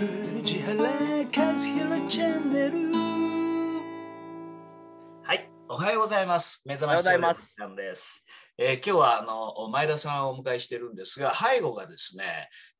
藤原和弘チャンネルはいおはようございます目覚ましテレビさんですえー、今日はあの前田さんをお迎えしてるんですが背後がですね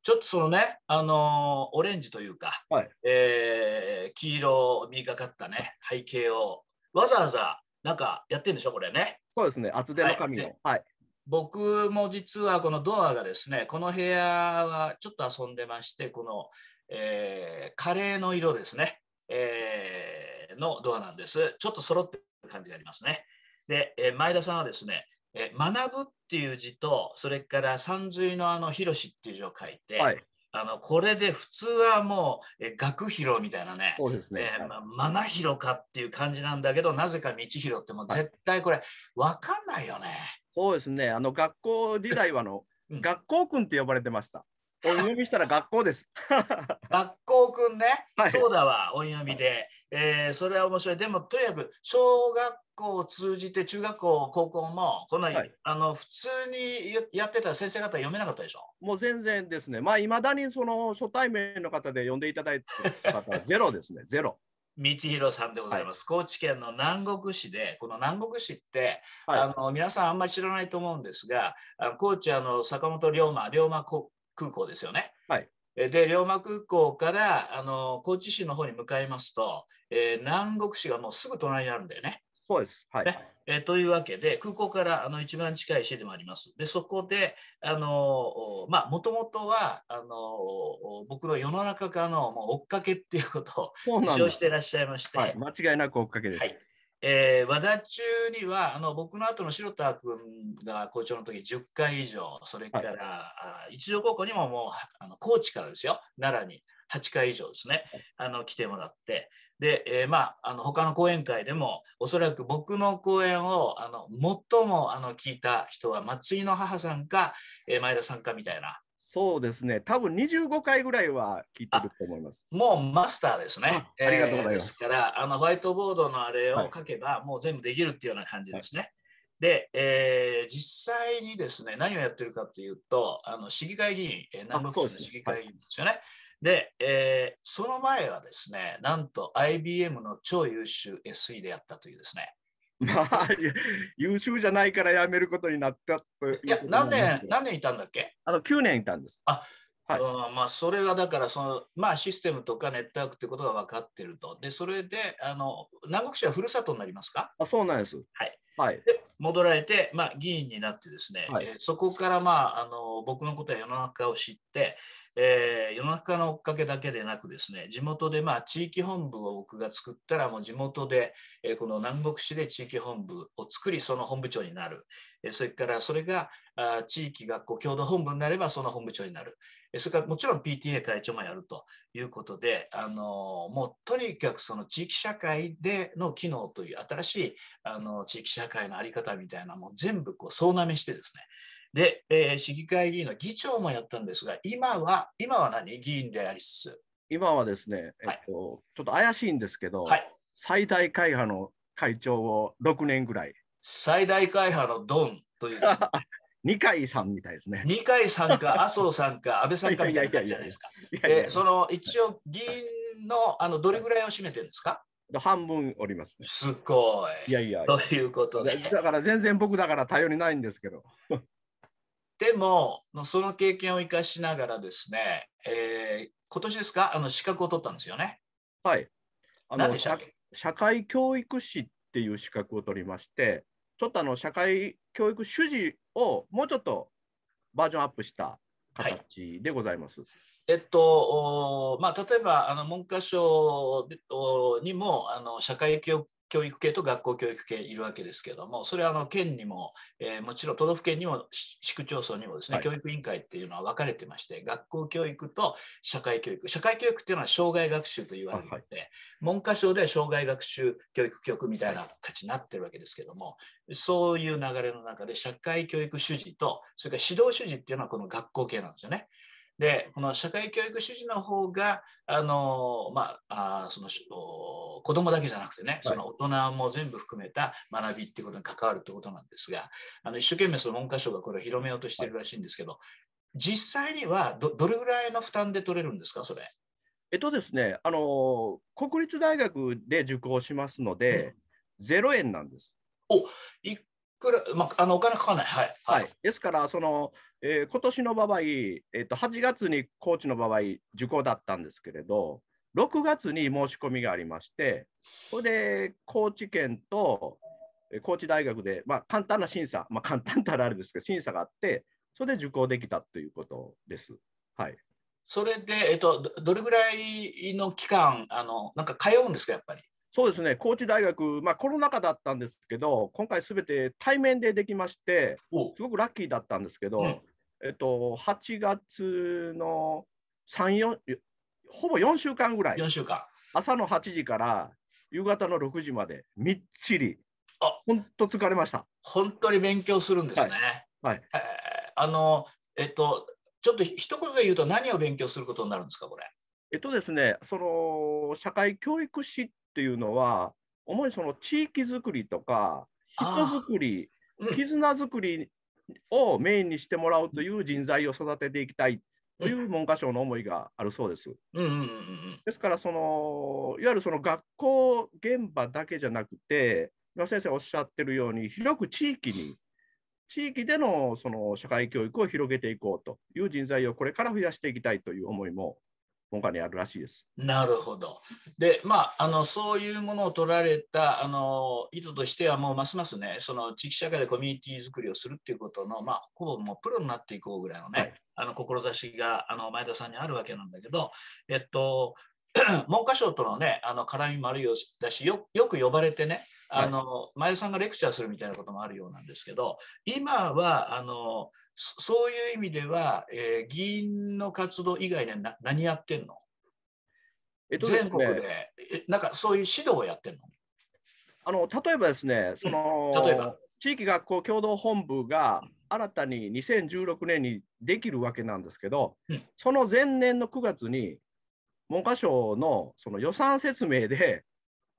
ちょっとそのねあのオレンジというか、はい、えー、黄色みがかったね背景をわざわざなんかやってんでしょこれねそうですね厚手の紙の、はい、僕も実はこのドアがですねこの部屋はちょっと遊んでましてこのえー、カレーの色ですね、えー、のドアなんです。ちょっと揃ってる感じがありますね。で、えー、前田さんはですね、え学ぶっていう字と、それから三髄のあの、広しっていう字を書いて、はい、あのこれで普通はもう、え学広みたいなね、そうですね、えーま、マ広かっていう感じなんだけど、なぜか道広ってもう絶対これ、分かんないよね。そうですね、あの学校時代はの、学校君って呼ばれてました。お読みしたら学校です。学校くんね、はい、そうだわ、お読みで。えー、それは面白い。でも、とにかく、小学校を通じて、中学校、高校も、この、はい、あの、普通にやってた先生方読めなかったでしょもう全然ですね。まあ、いまだにその、初対面の方で読んでいただいた方はゼロですね、ゼロ。道弘さんでございます、はい、高知県の南国市でこの南国市って、はい、あの皆さんあんまり知らないと思うんですが高知あの坂本龍馬龍馬国空港ですよね。はいで龍馬空港からあの高知市の方に向かいますと、えー、南国市がもうすぐ隣にあるんだよね。そうです、はい、ねえー、というわけで空港からあの一番近い市でもあります。でそこでもともとはあの僕の世の中からのもう追っかけっていうことを主張していらっしゃいまして、はい、間違いなく追っかけです。はいえー、和田中にはあの僕の後の白田君が校長の時10回以上それから、はい、一条高校にももうあの高知からですよ奈良に8回以上ですねあの来てもらってで、えー、まああの他の講演会でもおそらく僕の講演をあの最もあの聞いた人は松井の母さんか、えー、前田さんかみたいなそうですね、多分25回ぐらいは聞いてると思います。もうマスターですね。ありがとうございます。えー、ですから、あのホワイトボードのあれを書けば、はい、もう全部できるっていうような感じですね。はい、で、えー、実際にですね、何をやってるかというと、あの市議会議員、え南部区の市議会議員ですよね。で、ねはい、えー、その前はですね、なんと IBM の超優秀 SE でやったというですね、まあ、優秀じゃないから辞めることになったといいや、何年、何年いたんだっけあの ?9 年いたんです。あ、はい、あまあ、それはだから、その、まあ、システムとかネットワークってことが分かってると。で、それで、あの、南国市はふるさとになりますかあ、そうなんです。はい。はい、で戻られて、まあ、議員になってですね、はい、えー、そこから、まあ、あの僕のことは世の中を知って、えー、世の中の追っかけだけでなくですね地元でまあ地域本部を僕が作ったらもう地元で、えー、この南国市で地域本部を作りその本部長になる、えー、それからそれがあ地域学校共同本部になればその本部長になる、えそれからもちろん PTA 会長もやるということで、あのもうとにかくその地域社会での機能という新しい、あの地域社会の在り方みたいなもう全部こう総なめしてですねで、えー、市議会議員の議長もやったんですが、今は、今は何議員でありつつ。今はですね、えっと、はい、ちょっと怪しいんですけど、はい、最大会派の会長を6年ぐらい。最大会派のドンというですね。二階さんみたいですね。二階さんか、麻生さんか、安倍さんかみたいなじゃないですか。え、その一応、議員のあのどれぐらいを占めてるんですか半分おります、ね、すごい。いやいや。ということで。だから全然僕だから頼りないんですけど。でも、その経験を生かしながらですね、えー、今年ですか、あの資格を取ったんですよね。はい。あの社会教育士っていう資格を取りまして、ちょっとあの社会教育主事をもうちょっとバージョンアップした形でございます。はい、えっとまあ、例えばあの文科省にもあの社会教教育系と学校教育系いるわけですけども、それはあの県にも、えー、もちろん都道府県にも市区町村にもですね、教育委員会っていうのは分かれてまして、学校教育と社会教育、社会教育っていうのは障害学習と言われていて、はい、文科省では障害学習教育局みたいな形になってるわけですけども、そういう流れの中で社会教育主事と、それから指導主事っていうのはこの学校系なんですよね。で、この社会教育主事の方が、あの、まあ、あその子供だけじゃなくてね、はい、その大人も全部含めた学びっていうことに関わるってことなんですが、あの一生懸命その文科省がこれを広めようとしてるらしいんですけど、はい、実際にはどどれぐらいの負担で取れるんですか、それ。えっとですね、あの国立大学で受講しますので、うん、0円なんです。おくら、まあ、あのお金かかんない、はい、はい、ですからその、えー、今年の場合、えーと、8月に高知の場合、受講だったんですけれど、6月に申し込みがありまして、それで高知県と高知大学で、まあ、簡単な審査、まあ、簡単たらあれですけど、審査があって、それで受講できたということです。はい、それで、えっと、どれぐらいの期間あの、なんか通うんですか、やっぱり。そうですね、高知大学、まあ、コロナ禍だったんですけど、今回すべて対面でできまして、すごくラッキーだったんですけど、うん、えっと、8月の3、4、ほぼ4週間ぐらい、4週間朝の8時から夕方の6時まで、みっちり、本当疲れました。本当に勉強するんですね。はい、はい、あのえっと、ちょっと一言で言うと、何を勉強することになるんですか、これ。えっとですね、その社会教育士っっていうのは主にその地域づくりとか人づくり、うん、絆づくりをメインにしてもらうという人材を育てていきたいという文科省の思いがあるそうです。ですからそのいわゆるその学校現場だけじゃなくて今先生おっしゃってるように広く地域に地域でのその社会教育を広げていこうという人材をこれから増やしていきたいという思いも今回にあるらしいです。なるほど。で、まあ、あのそういうものを取られたあの意図としては、もうますますね、その地域社会でコミュニティ作りをするっていうことの、まあ、ほぼもうプロになっていこうぐらいのね、はい、あの志があの前田さんにあるわけなんだけど、えっと、文科省とのね、あの絡みもあるよだしよ、よく呼ばれてね、あの、はい、前田さんがレクチャーするみたいなこともあるようなんですけど、今は、あの、そういう意味では、えー、議員の活動以外でな何やってんの、えっとね、全国でえ、なんかそういう指導をやってんのあの例えばですね、その、例えば地域学校共同本部が新たに2016年にできるわけなんですけど、うん、その前年の9月に、文科省のその予算説明で、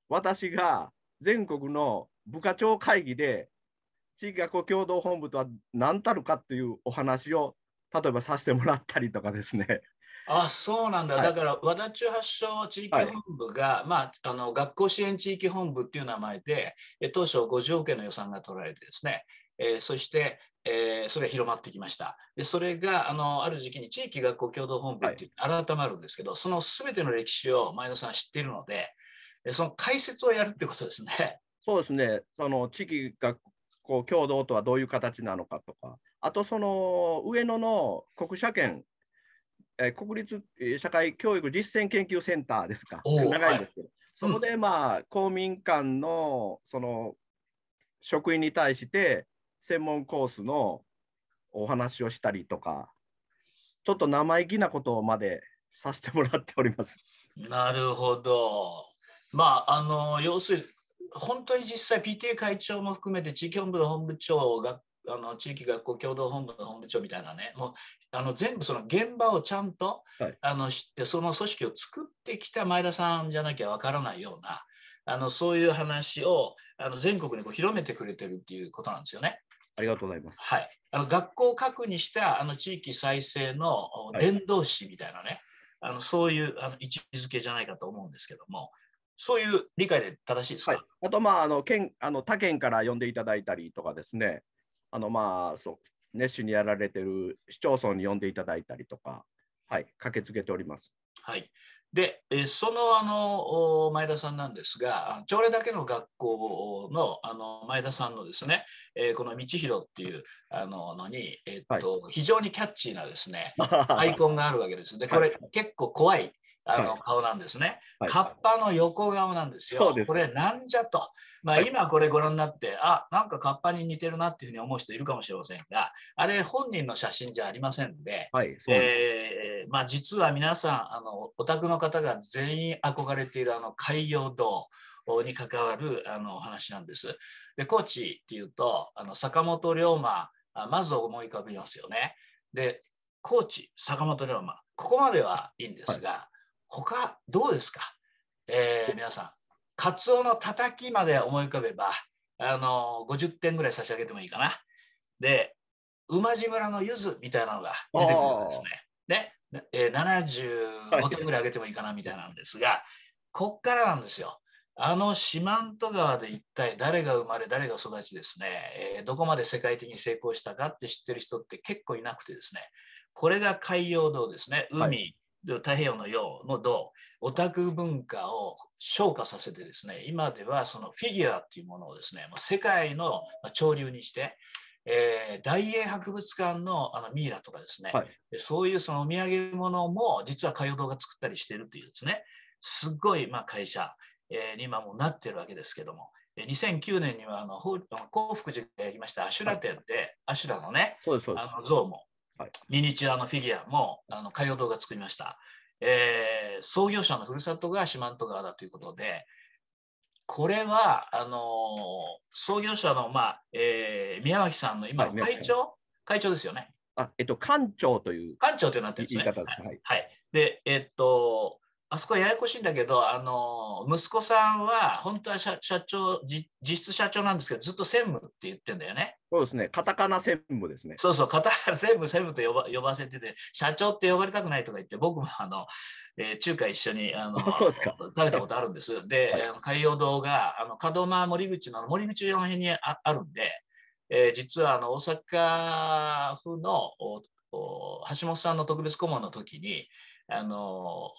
私が全国の部課長会議で地域学校共同本部とは何たるかというお話を例えばさせてもらったりとかですね。あそうなんだ、はい、だから和田中発祥地域本部が、はい、まあ、あの学校支援地域本部っていう名前で当初50億円の予算が取られてですね、えー、そして、えー、それが広まってきましたでそれがあのある時期に地域学校共同本部って改まるんですけど、はい、その全ての歴史を前田さん知っているのでその解説をやるってことですね。そうですねその地域学こう共同とはどういう形なのかとかあとその上野の国社圏。えー、国立社会教育実践研究センターですか長いんですけど、はい、そこでまあ、公民館のその職員に対して専門コースのお話をしたりとかちょっと生意気なことまでさせてもらっております。なるほど。まあ、あの要する本当に実際 PTA 会長も含めて地域本部の本部長があの地域学校共同本部の本部長みたいなねもうあの全部その現場をちゃんと、はい、あの知ってその組織を作ってきた前田さんじゃなきゃわからないようなあのそういう話をあの全国にこう広めてくれてるっていうことなんですよね。ありがとうございます。はい、あの学校を核にしたあの地域再生の伝道師みたいなね、はい、あのそういうあの位置づけじゃないかと思うんですけども、そういう理解で正しいですか、はい、あと、まあ、あの県あの他県から呼んでいただいたりとかですね、あのまあそう熱心にやられてる市町村に呼んでいただいたりとか、はい、駆けつけております。はい、で、えそのあの前田さんなんですが、朝礼だけの学校のあの前田さんのですね、えこの道広っていうあののに、えっと、はい、非常にキャッチーなですね、アイコンがあるわけです。で、これ、結構怖いあの顔なんですね、はい、カッパの横顔なんですよ。すこれなんじゃと、まあ、今これご覧になって、はい、あなんかカッパに似てるなっていうふうに思う人いるかもしれませんがあれ本人の写真じゃありませんで,、はいえーまあ、実は皆さんあのお宅の方が全員憧れているあの海洋堂に関わるあの話なんです。で高知っていうとあの坂本龍馬まず思い浮かびますよね。で高知坂本龍馬ここまではいいんですが、はい他どうですか、えー、皆さん、カツオのたたきまで思い浮かべば、あのー、50点ぐらい差し上げてもいいかな。で、馬路村のゆずみたいなのが出てくるんですね。ね、えー、75点ぐらい上げてもいいかなみたいなんですが、こっからなんですよ。あの四万十川で一体誰が生まれ誰が育ちですね、えー、どこまで世界的に成功したかって知ってる人って結構いなくてですねこれが海洋道ですね海、はい、太平洋の洋の銅、オタク文化を昇華させてですね、今ではそのフィギュアっていうものをですね、もう世界の潮流にして、えー、大英博物館のあのミイラとかですね、はい、そういうそのお土産物も実は海洋堂が作ったりしてるというですね、すっごいまあ会社に今もなってるわけですけども、2009年にはあの幸福寺がやりましたアシュラ店で、はい、アシュラのね、あの像もはい、ミニチュアのフィギュアもあの海洋動画作りました、えー、創業者のふるさとが四万十川だということでこれはあのー、創業者の、まあえー、宮脇さんの今の会長、はい、会長ですよね。あえっと、館長という館長といなってるんですね。はい、はい、で、えっと、あそこはややこしいんだけど、あの息子さんは本当は社長実質社長なんですけど、ずっと専務って言ってんだよね。そうですね、カタカナ専務ですね。そうそう、カタカナ 専務、専務と呼ば呼ばせてて、社長って呼ばれたくないとか言って、僕もあの、えー、中華一緒にあの食べたことあるんです。で、はい、海洋堂があの門間森口の森口の辺にああるんで、えー、実はあの大阪府のおお橋本さんの特別顧問の時に、あの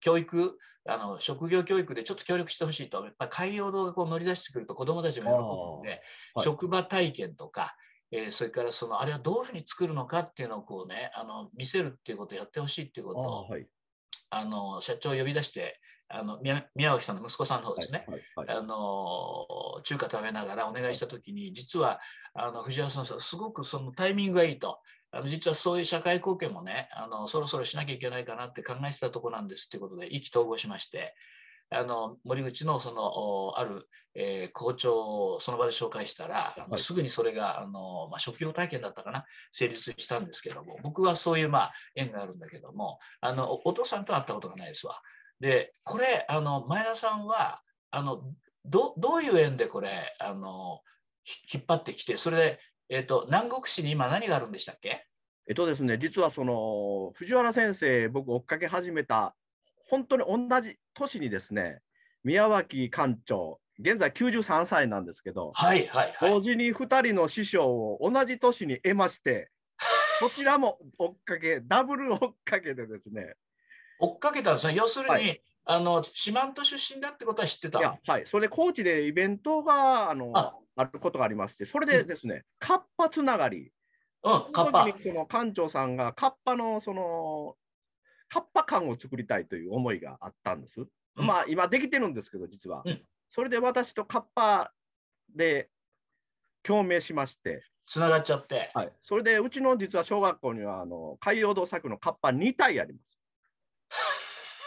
教育、あの職業教育でちょっと協力してほしいと、やっぱ海洋堂がこう乗り出してくると子どもたちが喜ぶので、はい、職場体験とか、えー、それからそのあれはどういうふうに作るのかっていうのをこう、ね、あの見せるっていうことをやってほしいっていうことを、はい、あの社長を呼び出して、あの宮脇さんの息子さんの方ですね、はいはいはい、あの中華食べながらお願いした時に実はあの藤原さんすごくそのタイミングがいいとあの実はそういう社会貢献もねあのそろそろしなきゃいけないかなって考えてたとこなんですっていうことで意気投合しましてあの森口のそのある、えー、校長をその場で紹介したら、はい、すぐにそれがあの、まあ、職業体験だったかな成立したんですけども僕はそういう、まあ、縁があるんだけどもあのお父さんと会ったことがないですわ。でこれあの前田さんはあのどどういう縁でこれあの引っ張ってきてそれでえっと、南国市に今何があるんでしたっけえっとですね、実はその藤原先生、僕追っかけ始めた、本当に同じ年にですね、宮脇館長、現在93歳なんですけど、はいはいはい、同時に2人の師匠を同じ年に得まして、こ ちらも追っかけ、ダブル追っかけでですね。追っかけたんですね、要するに、はい、あの四万十出身だってことは知ってたいやはいそれで高知でイベントがあのあることがありましてそれでですね、カッパつながりうん、その館長さんがカッパのそのカッパ館を作りたいという思いがあったんです。うん、まあ今できてるんですけど実は、うん、それで私とカッパで共鳴しまして。つながっちゃって、はい、それでうちの実は小学校にはあの海洋道作のカッパ2体あります。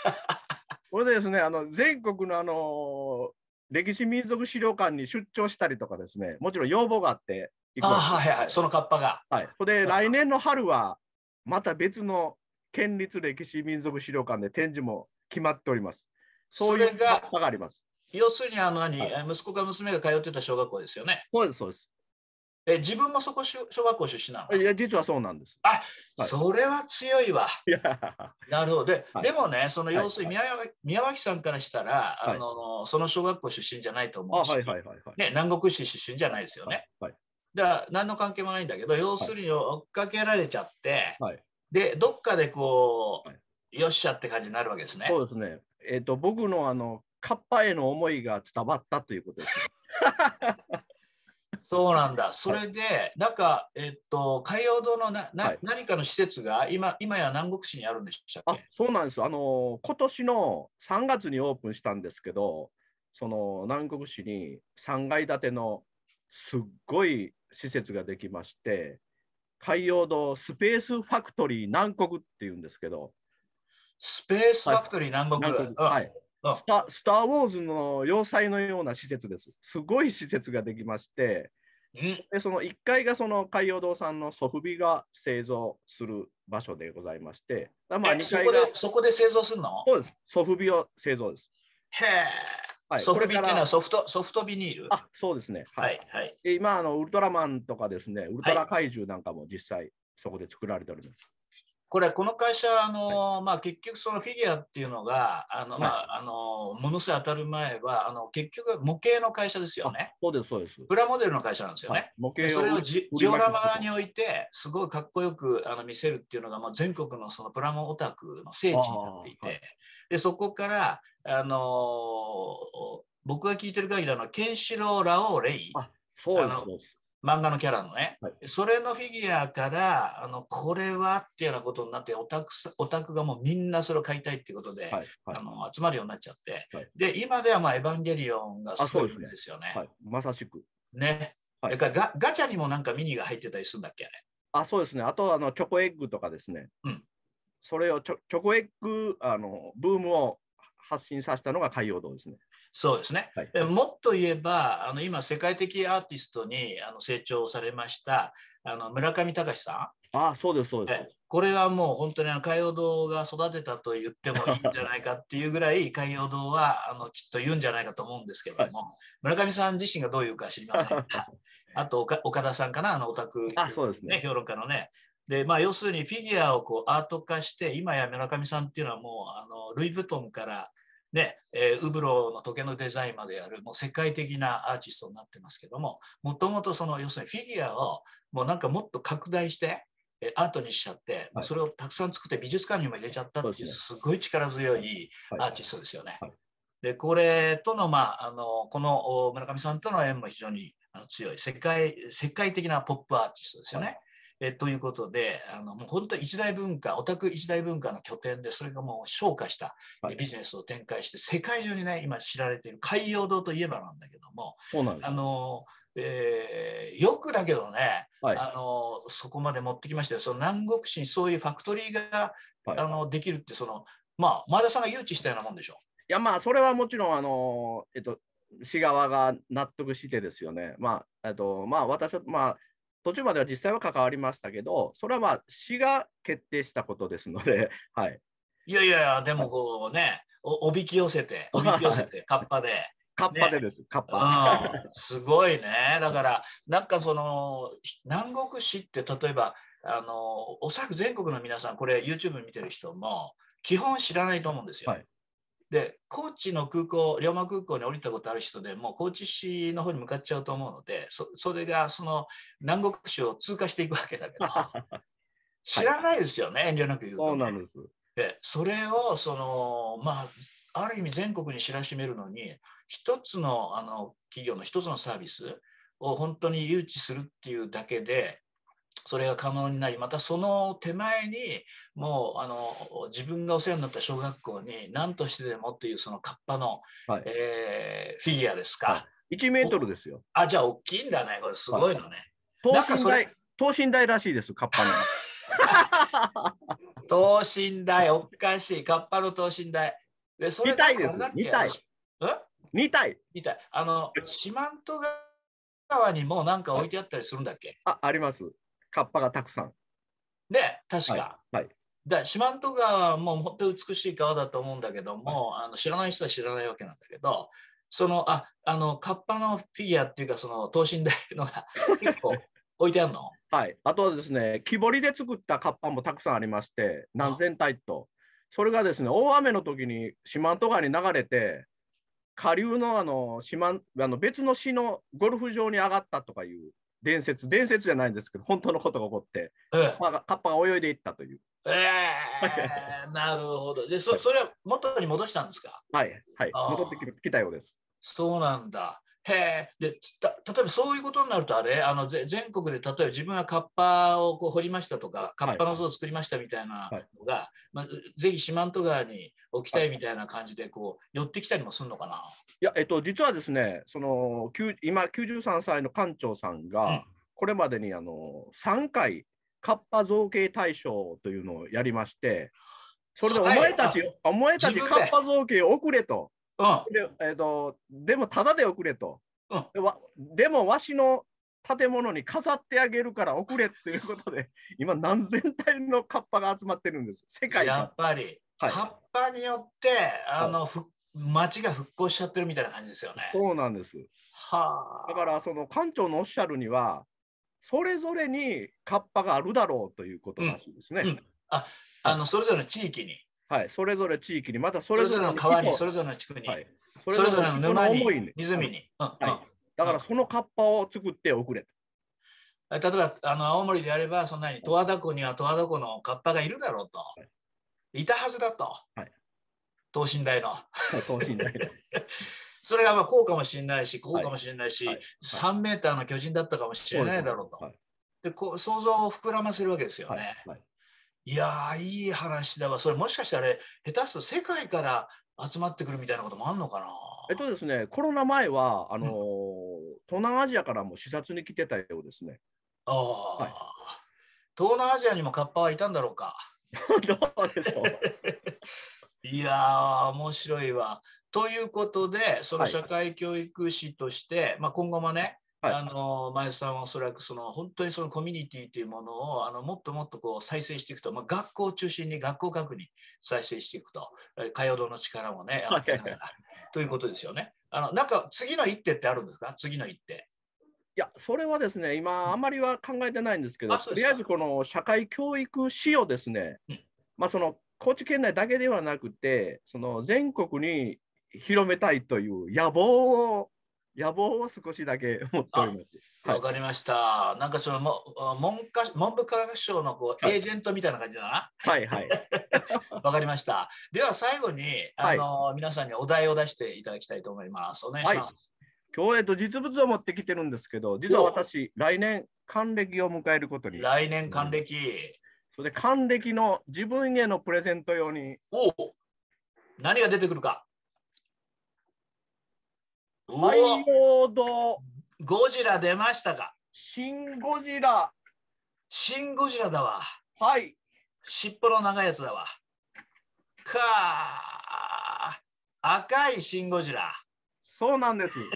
これですね、あの全国のあの歴史民族資料館に出張したりとかですね、もちろん要望があって行くあはいはい、そのカッパが。はい。それで来年の春は、また別の県立歴史民族資料館で展示も決まっております。そういうカッパがあります。要するにあの何、はい、息子か娘が通ってた小学校ですよね。そうです、そうです。え自分もそこ小学校出身なのいや実はそうなんです。あ、はい、それは強いわ。いなるほどではい、でもねその要するに宮,、宮脇さんからしたら、あのその小学校出身じゃないと思うし、ね、南国市出身じゃないですよね。はいだから何の関係もないんだけど要するに追っかけられちゃって、はい、でどっかでこう、よっしゃって感じになるわけですね。そうですね。えっ、ー、と僕のあのカッパへの思いが伝わったということです。そうなんだ。それで、はい、なんか、えっと、海洋堂のな、な、はい、何かの施設が、今、今や南国市にあるんでしたっけ。そうなんです。あの、今年の3月にオープンしたんですけど。その南国市に3階建てのすっごい施設ができまして。海洋堂スペースファクトリー南国っていうんですけど。スペースファクトリー南国。南国はい。スタスター・ウォーズの要塞のような施設です。すごい施設ができまして、でその1階がその海洋堂さんのソフビが製造する場所でございまして、まあ、階がそこで製造するのそうです、ソフビを製造です。へえ。はい、ソフビっていうのはソフトソフトビニールあそうですね。はい。はい、はい、今あの、ウルトラマンとかですね、ウルトラ怪獣なんかも実際そこで作られております。これこの会社あの、まあ、結局そのフィギュアっていうのがあの、まあ、あのものすごい当たる前はあの結局模型の会社ですよねそうですそうですプラモデルの会社なんですよね、模型それをジオラマに置いてすごいかっこよくあの見せるっていうのが、まあ、全国のそのプラモオタクの聖地になっていて、でそこからあの僕が聞いてる限りあのケンシロウ・ラオウ・レイあの漫画のキャラのね、はい、それのフィギュアからあのこれはっていうようなことになってオタクオタクがもうみんなそれを買いたいっていうことで、はいはい、あの集まるようになっちゃって、で今ではまあエヴァンゲリオンがすごいですよね。ねまさしく。ね。はい、だからガガチャにもなんかミニが入ってたりするんだっけああそうですね。あとあのチョコエッグとかですね。うん、それをチョチョコエッグあのブームを発信させたのが海洋堂ですね。そうですね、はい、もっと言えばあの今世界的アーティストにあの成長されましたあの村上隆さんあそうですそうですこれはもう本当にあの海洋堂が育てたと言ってもいいんじゃないかっていうぐらい海洋堂はあのきっと言うんじゃないかと思うんですけども、はい、村上さん自身がどういうか知りませんが あと岡田さんかなあのオタク、ね、あそうですね評論家のねで、まあ、要するにフィギュアをこうアート化して、今や村上さんっていうのはもう、あの、ルイ・ヴトンから、ね、えー、ウブロの時計のデザインまでやる、もう世界的なアーティストになってますけども、もともとその、要するにフィギュアを、もうなんかもっと拡大して、アートにしちゃって、はい、それをたくさん作って美術館にも入れちゃったっていう、すごい力強いアーティストですよね。で、これとの、まあ、あの、この村上さんとの縁も非常に強い、世界、世界的なポップアーティストですよね。えということで、あのもう本当一大文化、オタク一大文化の拠点で、それがもう昇華したビジネスを展開して、世界中にね、今知られている海洋堂といえばなんだけども、あのえー、よくだけどね、はい、あのそこまで持ってきましたよ、その南国市にそういうファクトリーが、はい、あのできるってその、まあ、前田さんが誘致したようなもんでしょ。いやまあそれはもちろんあの、えっと、市側が納得してですよね、まあえっとまあ、私は、まあ、途中までは実際は関わりましたけど、それはまあ、市が決定したことですので、はい。いやいや、でもこうね、おびき寄せて、おびき寄せて、カッパで。カッパでです、ね、カッパ、うん、すごいね。だから、なんかその、南国市って例えば、あの、おそらく全国の皆さん、これ YouTube 見てる人も、基本知らないと思うんですよ。はいで高知の空港龍馬空港に降りたことある人でもう高知市の方に向かっちゃうと思うのでそそれがその南国市を通過していくわけだけど 知らないですよね、はい、遠慮なく言うと、ね、そうなんですでそれをそのまあある意味全国に知らしめるのに一つのあの企業の一つのサービスを本当に誘致するっていうだけでそれが可能になりまたその手前にもうあの自分がお世話になった小学校に何としてでもっていうそのカッパの、はい、えー、フィギュアですか、は1メートルですよあじゃあ大きいんだねこれすごいのね、はい、等身大等身大らしいですカッパの等身大おかしいカッパの等身大でそれ見たです見たい見たい見たあの四万十川にもなんか置いてあったりするんだっけあありますカッパがたくさん。ね、確か。はい。で、四万十川も本当に美しい川だと思うんだけども、はい、あの知らない人は知らないわけなんだけど、その、あ、あの、カッパのフィギュアっていうか、その、等身大のが 結構置いてあるのはい。あとはですね、木彫りで作ったカッパもたくさんありまして、何千体と。それがですね、大雨の時に四万十川に流れて、下流のあの四万あの別の市のゴルフ場に上がったとかいう伝説、伝説じゃないんですけど、本当のことが起こって、ええ、カッパが泳いでいったという。えー、なるほど。で、そそれは元に戻したんですかはい、はい、戻ってきたようです。そうなんだ。へでた例えばそういうことになるとあれあのぜ全国で例えば自分がカッパをこう掘りましたとかカッパの像を作りましたみたいなのが、はいはい、まあ、ぜひ四万十川に置きたいみたいな感じでこう寄ってきたりもするのかな、いや、えっと、実はですね、その今、93歳の館長さんが、これまでにあの3回、カッパ造形大賞というのをやりまして、それでお前たち、はい、お前たち、カッパ造形遅れと。で,、えと、でも、ただで遅れと。でわでも、わしの建物に飾ってあげるから遅れっていうことで、今、何千体のカッパが集まってるんです、世界やっぱり、はい、カッパによってあの、復町が復興しちゃってるみたいな感じですよね。そうなんです。はあ。だからその館長のおっしゃるには、それぞれに河童があるだろうということらしいですね。うんうん、あ、あのそれぞれの地域に。はい、それぞれ地域に、またそれぞれの川に、それぞれの地区に、はい、それぞれの沼に、に湖に、はい、うんだからその河童を作っておくれと。例えばあの青森であればそんなに十和田湖には十和田湖の河童がいるだろうと、い、たはずだと、はい、等身大の。等身大の それがまあこうかもしれないし、こうかもしれないし、はい3メーターの巨人だったかもしれないだろうと。で、はい、こう想像を膨らませるわけですよね。いやいい話だわ。それもしかしたら、下手すと世界から集まってくるみたいなこともあるのかな。えっとですね、コロナ前は、あのーうん、東南アジアからも視察に来てたようですね。ああ、はい、東南アジアにもカッパはいたんだろうか。どうでしょう。いやー、面白いわ。ということで、その社会教育士として、はい、まあ、今後もね、はい、あの前さんはおそらくその本当にそのコミュニティというものをあのもっともっとこう再生していくと、まあ、学校を中心に学校各に再生していくと、かよどの力もね、ってながらということですよね。あのなんか次の一手ってあるんですか、次の一手。いや、それはですね、今、あんまりは考えてないんですけど、とりあえずこの社会教育士をですね、うん、まあ、その高知県内だけではなくて、その全国に広めたいという野望を、野望を少しだけ持っております。わ、はい、かりました。なんかその文科文部科学省のこう、エージェントみたいな感じだな。はいはい。わかりました。では最後に、あの、はい、皆さんにお題を出していただきたいと思います。お願いします。今日、えっと、実物を持ってきてるんですけど、実は私、来年、還暦を迎えることに。来年還暦。それで還暦の自分へのプレゼント用に。お何が出てくるか。おお。ード。ゴジラ出ましたか。シン・ゴジラ。シン・ゴジラだわ。はい。尻尾の長いやつだわ。かあ。赤いシン・ゴジラ。そうなんです。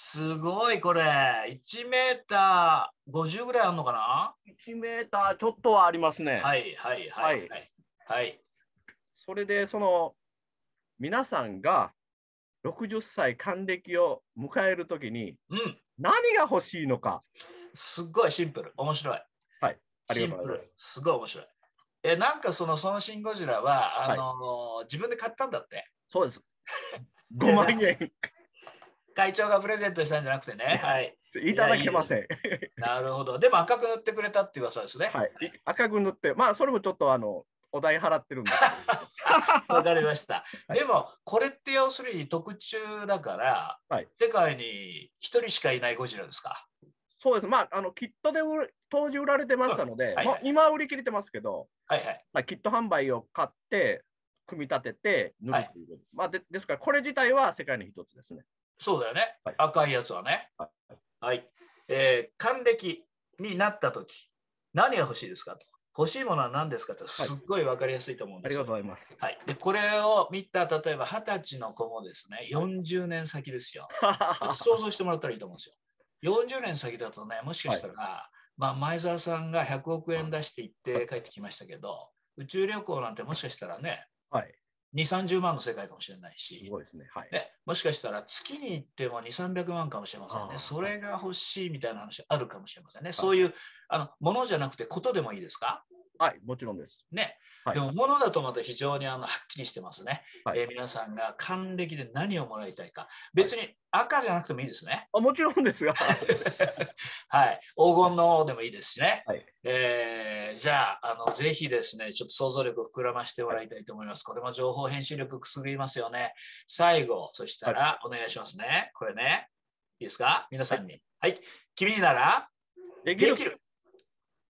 すごいこれ1メーター50ぐらいあるのかな ?1 メーターちょっとはありますね。はいはいはい、はい、はい。それでその皆さんが60歳還暦を迎えるときに、うん、何が欲しいのか。すっごいシンプル、面白い。はい、ありがとうございます。すごい面白い。え、なんかその、そのシン・ゴジラは、あのーはい、自分で買ったんだって。そうです。5万円。会長がプレゼントしたんじゃなくてね。はい。いただけません。いいなるほど。でも赤く塗ってくれたっていう噂ですね。はい。赤く塗って、まあそれもちょっとあのお代払ってるんです。わかりました。はい、でもこれって要するに特注だから、はい、世界に一人しかいないゴジラですか。そうです。まああのキットで当時売られてましたので、うんはいはい、今売り切れてますけど、はいはい。まあキット販売を買って組み立てて塗るというはい、まあでですからこれ自体は世界の一つですね。そうだよね、はい、赤いやつはね。はい。はい、えー、還暦になった時、何が欲しいですかと。欲しいものは何ですかと、すっごい分かりやすいと思うんです、はい、ありがとうございます。はい、でこれを見た、例えば二十歳の子もですね、40年先ですよ。想像してもらったらいいと思うんですよ。40年先だとね、もしかしたら、はい、まあ、前澤さんが100億円出して行って帰ってきましたけど、宇宙旅行なんてもしかしたらね、はい、2、30万の世界かもしれないし、すごいですねはいね、もしかしたら月に行っても2、300万かもしれませんね、それが欲しいみたいな話あるかもしれませんね、そういうあのものじゃなくて、ことでもいいですか、はい、もちろんです。ね。はい、でも、ものだとまた非常にあのはっきりしてますね、はい、えー、皆さんが還暦で何をもらいたいか。別に赤じゃなくてもいいですね。あもちろんですが。はい。黄金の王でもいいですしね。はい、えー、じゃああの、ぜひですね、ちょっと想像力を膨らましてもらいたいと思います。これも情報編集力くすぐりますよね。最後、そしたらお願いしますね。これね。いいですか皆さんに。はい。君にならできる